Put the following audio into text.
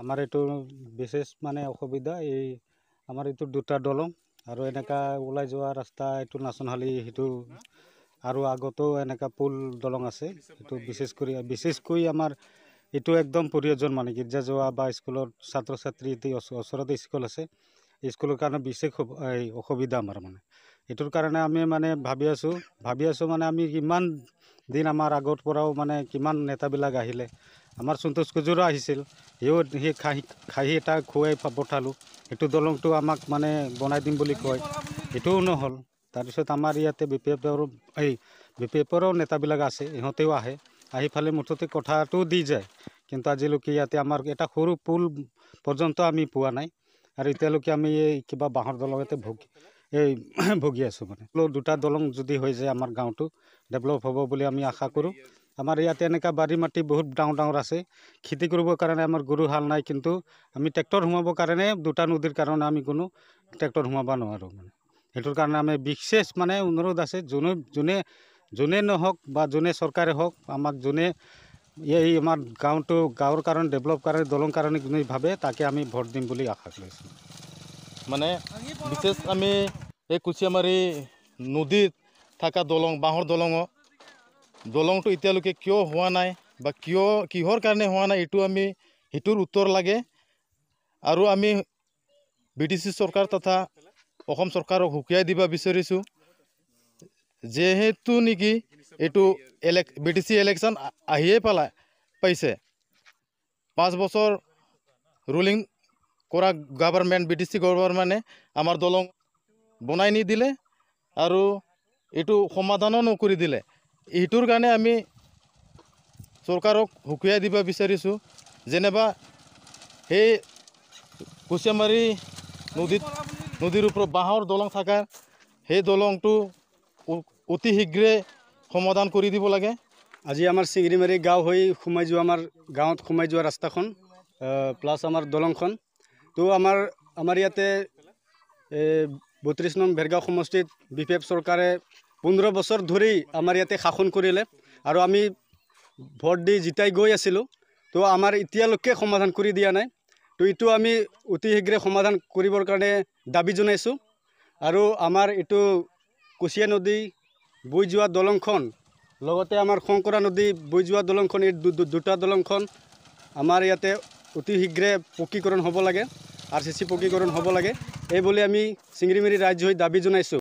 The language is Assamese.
আমাৰ এইটো বিশেষ মানে অসুবিধা এই আমাৰ এইটো দুটা দলং আৰু এনেকা ওলাই যোৱা ৰাস্তা এইটো নাচনহালি সেইটো আৰু আগতেও এনেকা পুল দলং আছে সেইটো বিশেষ কৰি বিশেষকৈ আমাৰ এইটো একদম প্ৰিয়জন মানে গীৰ্জা যোৱা বা স্কুলত ছাত্ৰ ছাত্ৰী এটি ওচৰতে স্কুল আছে স্কুলৰ কাৰণে বিশেষ অসুবিধা আমাৰ মানে এইটোৰ কাৰণে আমি মানে ভাবি আছোঁ ভাবি আছোঁ মানে আমি ইমান দিন আমাৰ আগৰ পৰাও মানে কিমান নেতাবিলাক আহিলে আমাৰ সন্তোষ কুজুৰা আহিছিল সিও সি খাহী খাহী এটা খুৱাই পঠালোঁ সেইটো দলংটো আমাক মানে বনাই দিম বুলি কয় সেইটোও নহ'ল তাৰপিছত আমাৰ ইয়াতে বি পি এফৰ এই বি পি এফৰো নেতাবিলাক আছে ইহঁতেও আহে আহি ফালে মুঠতে কথাটোও দি যায় কিন্তু আজিলৈকে ইয়াতে আমাৰ এটা সৰু পুল পৰ্যন্ত আমি পোৱা নাই আৰু এতিয়ালৈকে আমি এই কিবা বাঁহৰ দলঙতে ভোগ এই ভুগি আছোঁ মানে দুটা দলং যদি হৈ যায় আমাৰ গাঁওটো ডেভেলপ হ'ব বুলি আমি আশা কৰোঁ আমাৰ ইয়াত এনেকুৱা বাৰী মাটি বহুত ডাঙৰ ডাঙৰ আছে খেতি কৰিবৰ কাৰণে আমাৰ গৰু হাল নাই কিন্তু আমি ট্ৰেক্টৰ সোমাবৰ কাৰণে দুটা নদীৰ কাৰণে আমি কোনো ট্ৰেক্টৰ সোমাব নোৱাৰোঁ মানে সেইটোৰ কাৰণে আমি বিশেষ মানে অনুৰোধ আছে যোনে যোনে যোনে নহওক বা যোনে চৰকাৰে হওক আমাক যোনে এই আমাৰ গাঁৱটো গাঁৱৰ কাৰণে ডেভেলপ কাৰণে দলং কাৰণে যোনে ভাবে তাকে আমি ভোট দিম বুলি আশা কৰিছোঁ মানে বিশেষ আমি এই কুচিয়ামাৰি নদীত থাকা দলং বাঁহৰ দলং দলংটো এতালে কিয় হোৱা নাই বা কিয় কিহৰ কাৰণে হোৱা নাই এই আমি সিটোর উত্তর লাগে আর আমি বিটিসি সরকার তথা অসম সরকারক সুকিয়াই দিব বিচারি যেহেতু নেকি এই এলে বিটিসি এলেকশন আহিয়ে পালা পাইছে পাঁচ বছর রুলিং কৰা গভৰ্ণমেণ্ট বি টি চি গভৰ্ণমেণ্টে আমাৰ দলং বনাই নিদিলে আৰু এইটো সমাধানো নকৰি দিলে এইটোৰ কাৰণে আমি চৰকাৰক সুকীয়াই দিব বিচাৰিছোঁ যেনেবা সেই কুচিয়ামাৰী নদীত নদীৰ ওপৰত বাঁহৰ দলং থকা সেই দলংটো অতি শীঘ্ৰে সমাধান কৰি দিব লাগে আজি আমাৰ চিঙৰিমাৰী গাঁও হৈ সোমাই যোৱা আমাৰ গাঁৱত সোমাই যোৱা ৰাস্তাখন প্লাছ আমাৰ দলংখন তো আমাৰ আমাৰ ইয়াতে বত্ৰিছ নং ভেৰগাঁও সমষ্টিত বি পি এফ চৰকাৰে পোন্ধৰ বছৰ ধৰি আমাৰ ইয়াতে শাসন কৰিলে আৰু আমি ভোট দি জিতাই গৈ আছিলোঁ তো আমাৰ এতিয়ালৈকে সমাধান কৰি দিয়া নাই তো এইটো আমি অতি শীঘ্ৰে সমাধান কৰিবৰ কাৰণে দাবী জনাইছোঁ আৰু আমাৰ এইটো কুচিয়া নদী বৈ যোৱা দলংখন লগতে আমাৰ শংকৰা নদী বৈ যোৱা দলংখন এই দুটা দলংখন আমাৰ ইয়াতে অতি শীঘ্ৰে পকীকৰণ হ'ব লাগে আৰ চি চি পকীকৰণ হ'ব লাগে এইবুলি আমি চিঙিৰিমিৰি ৰাইজ হৈ দাবী জনাইছোঁ